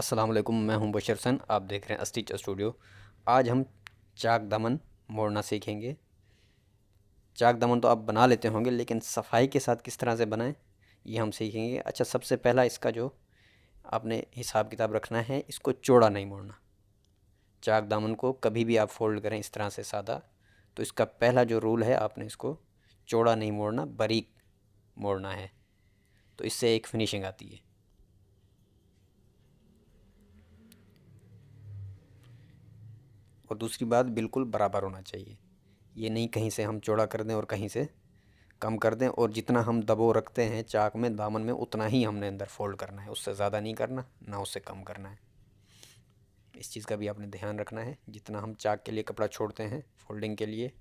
असलम मैं हूं बशर हसन आप देख रहे हैं अस्टिच स्टूडियो आज हम चाक दमन मोड़ना सीखेंगे चाक दमन तो आप बना लेते होंगे लेकिन सफाई के साथ किस तरह से बनाएं ये हम सीखेंगे अच्छा सबसे पहला इसका जो आपने हिसाब किताब रखना है इसको चौड़ा नहीं मोड़ना चाक दामन को कभी भी आप फोल्ड करें इस तरह से सादा तो इसका पहला जो रूल है आपने इसको चौड़ा नहीं मोड़ना बरीक मोड़ना है तो इससे एक फिनिशिंग आती है और दूसरी बात बिल्कुल बराबर होना चाहिए ये नहीं कहीं से हम चौड़ा कर दें और कहीं से कम कर दें और जितना हम दबो रखते हैं चाक में दामन में उतना ही हमने अंदर फोल्ड करना है उससे ज़्यादा नहीं करना ना उससे कम करना है इस चीज़ का भी आपने ध्यान रखना है जितना हम चाक के लिए कपड़ा छोड़ते हैं फोल्डिंग के लिए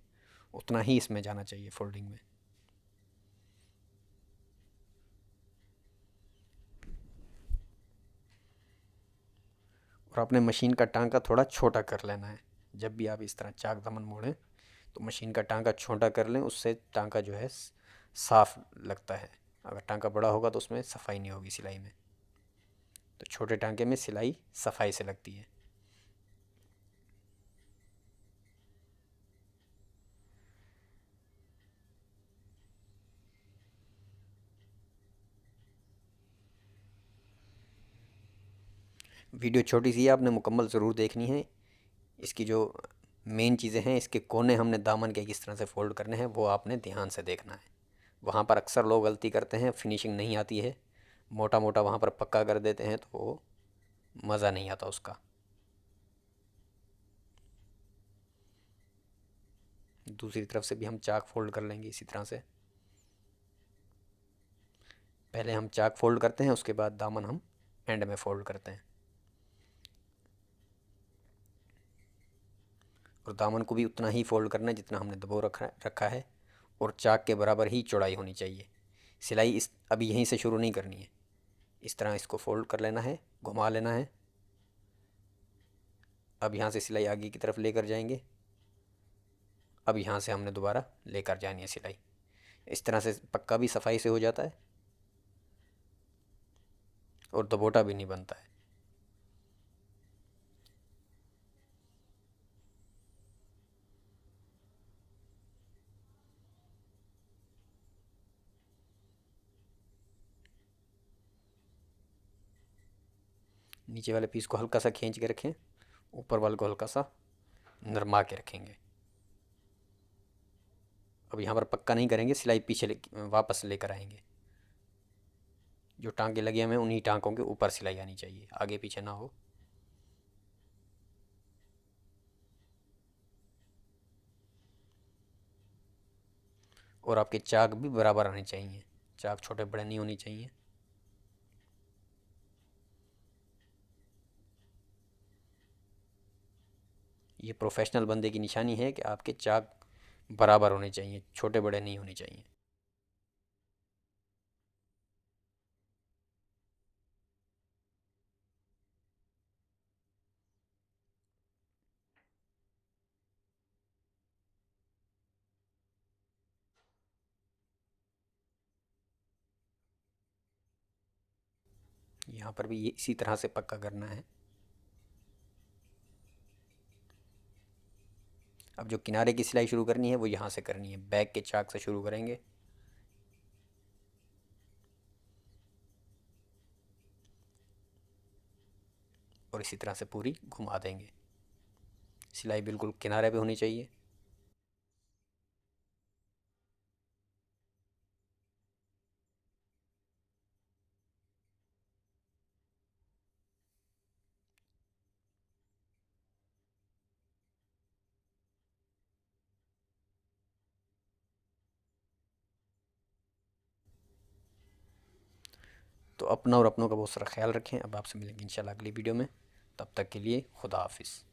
उतना ही इसमें जाना चाहिए फोल्डिंग में और आपने मशीन का टांका थोड़ा छोटा कर लेना है जब भी आप इस तरह चाक दमन मोड़ें तो मशीन का टांका छोटा कर लें उससे टांका जो है साफ़ लगता है अगर टांका बड़ा होगा तो उसमें सफाई नहीं होगी सिलाई में तो छोटे टांके में सिलाई सफाई से लगती है वीडियो छोटी सी है आपने मुकम्मल ज़रूर देखनी है इसकी जो मेन चीज़ें हैं इसके कोने हमने दामन के किस तरह से फोल्ड करने हैं वो आपने ध्यान से देखना है वहाँ पर अक्सर लोग गलती करते हैं फिनिशिंग नहीं आती है मोटा मोटा वहाँ पर पक्का कर देते हैं तो वो मज़ा नहीं आता उसका दूसरी तरफ से भी हम चाक फोल्ड कर लेंगे इसी तरह से पहले हम चाक फोल्ड करते हैं उसके बाद दामन हम एंड में फोल्ड करते हैं और दामन को भी उतना ही फोल्ड करना है जितना हमने दबो रखा रखा है और चाक के बराबर ही चौड़ाई होनी चाहिए सिलाई इस अभी यहीं से शुरू नहीं करनी है इस तरह इसको फोल्ड कर लेना है घुमा लेना है अब यहाँ से सिलाई आगे की तरफ लेकर जाएंगे अब यहाँ से हमने दोबारा लेकर जानी है सिलाई इस तरह से पक्का भी सफाई से हो जाता है और दबोटा भी नहीं बनता है नीचे वाले पीस को हल्का सा खींच के रखें ऊपर वाले को हल्का सा नरमा के रखेंगे अब यहाँ पर पक्का नहीं करेंगे सिलाई पीछे ले, वापस लेकर आएंगे जो टांके लगे हमें उन्हीं टांकों के ऊपर सिलाई आनी चाहिए आगे पीछे ना हो और आपके चाक भी बराबर आने चाहिए चाक छोटे बड़े नहीं होने चाहिए ये प्रोफेशनल बंदे की निशानी है कि आपके चाक बराबर होने चाहिए छोटे बड़े नहीं होने चाहिए यहाँ पर भी ये इसी तरह से पक्का करना है अब जो किनारे की सिलाई शुरू करनी है वो यहाँ से करनी है बैक के चाक से शुरू करेंगे और इसी तरह से पूरी घुमा देंगे सिलाई बिल्कुल किनारे पे होनी चाहिए तो अपना और अपनों का बहुत सारा ख्याल रखें अब आपसे मिलेंगे इंशाल्लाह अगली वीडियो में तब तक के लिए खुदा हाफिज़